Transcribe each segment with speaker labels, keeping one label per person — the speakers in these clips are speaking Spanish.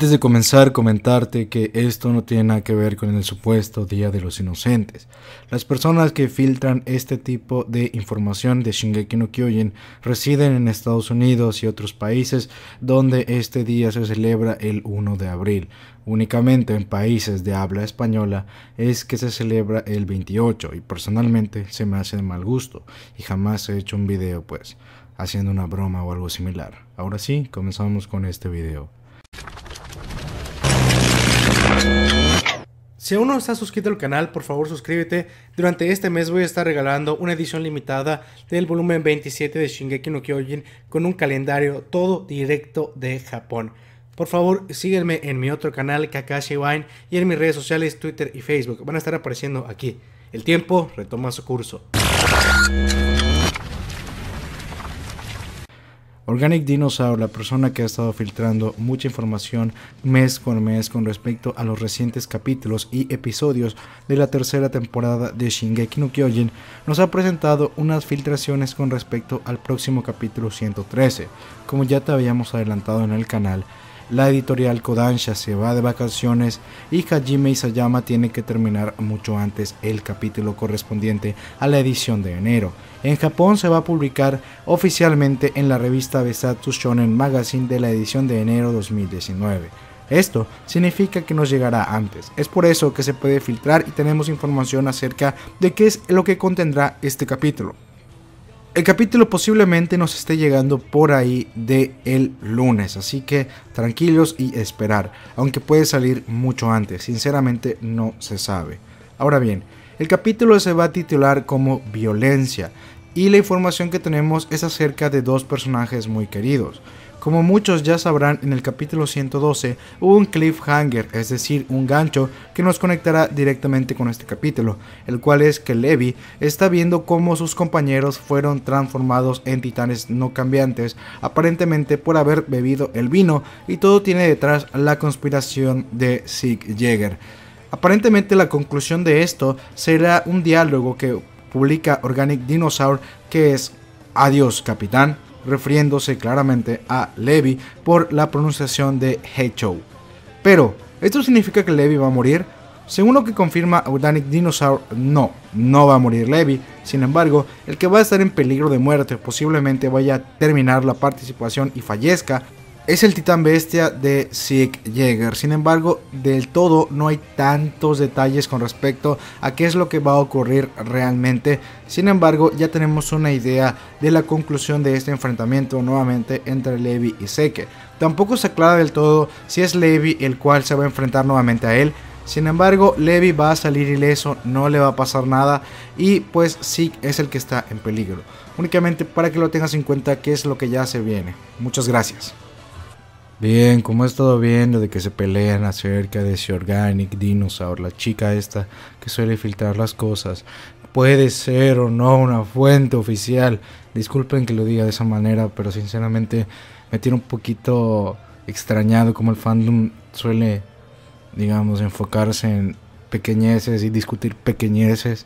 Speaker 1: Antes de comenzar, comentarte que esto no tiene nada que ver con el supuesto Día de los Inocentes. Las personas que filtran este tipo de información de Shingeki no Kyojin residen en Estados Unidos y otros países donde este día se celebra el 1 de abril. Únicamente en países de habla española es que se celebra el 28 y personalmente se me hace de mal gusto y jamás he hecho un video pues haciendo una broma o algo similar. Ahora sí, comenzamos con este video. Si aún no estás suscrito al canal, por favor suscríbete. Durante este mes voy a estar regalando una edición limitada del volumen 27 de Shingeki no Kyojin con un calendario todo directo de Japón. Por favor, sígueme en mi otro canal Kakashi Wine y en mis redes sociales Twitter y Facebook. Van a estar apareciendo aquí. El tiempo retoma su curso. Organic Dinosaur, la persona que ha estado filtrando mucha información mes con mes con respecto a los recientes capítulos y episodios de la tercera temporada de Shingeki no Kyojin, nos ha presentado unas filtraciones con respecto al próximo capítulo 113, como ya te habíamos adelantado en el canal la editorial Kodansha se va de vacaciones y Hajime Isayama tiene que terminar mucho antes el capítulo correspondiente a la edición de enero. En Japón se va a publicar oficialmente en la revista Besatsu Shonen Magazine de la edición de enero 2019. Esto significa que nos llegará antes. Es por eso que se puede filtrar y tenemos información acerca de qué es lo que contendrá este capítulo. El capítulo posiblemente nos esté llegando por ahí de el lunes, así que tranquilos y esperar, aunque puede salir mucho antes, sinceramente no se sabe. Ahora bien, el capítulo se va a titular como Violencia y la información que tenemos es acerca de dos personajes muy queridos. Como muchos ya sabrán, en el capítulo 112 hubo un cliffhanger, es decir, un gancho que nos conectará directamente con este capítulo, el cual es que Levi está viendo cómo sus compañeros fueron transformados en titanes no cambiantes, aparentemente por haber bebido el vino, y todo tiene detrás la conspiración de Sig Jaeger. Aparentemente la conclusión de esto será un diálogo que publica Organic Dinosaur que es Adiós, capitán refiriéndose claramente a Levi por la pronunciación de show. Pero, ¿esto significa que Levi va a morir? Según lo que confirma Organic Dinosaur, no, no va a morir Levi. Sin embargo, el que va a estar en peligro de muerte posiblemente vaya a terminar la participación y fallezca es el titán bestia de Sieg Jäger. Sin embargo, del todo no hay tantos detalles con respecto a qué es lo que va a ocurrir realmente. Sin embargo, ya tenemos una idea de la conclusión de este enfrentamiento nuevamente entre Levi y Seke. Tampoco se aclara del todo si es Levi el cual se va a enfrentar nuevamente a él, sin embargo, Levi va a salir ileso, no le va a pasar nada y pues Zeke es el que está en peligro. Únicamente para que lo tengas en cuenta qué es lo que ya se viene. Muchas gracias. Bien, como he estado viendo de que se pelean acerca de si Organic Dinosaur, la chica esta que suele filtrar las cosas, puede ser o no una fuente oficial. Disculpen que lo diga de esa manera, pero sinceramente me tiene un poquito extrañado como el fandom suele, digamos, enfocarse en pequeñeces y discutir pequeñeces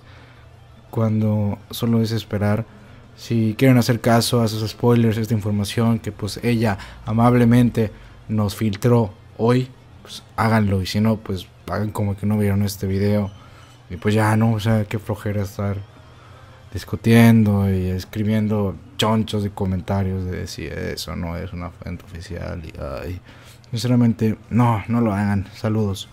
Speaker 1: cuando solo es esperar si quieren hacer caso a sus spoilers, esta información que pues ella amablemente nos filtró hoy, pues háganlo. Y si no, pues hagan como que no vieron este video. Y pues ya no, o sea, qué flojera estar discutiendo y escribiendo chonchos de comentarios de si eso no es una fuente oficial. Y, ay, sinceramente, no, no lo hagan. Saludos.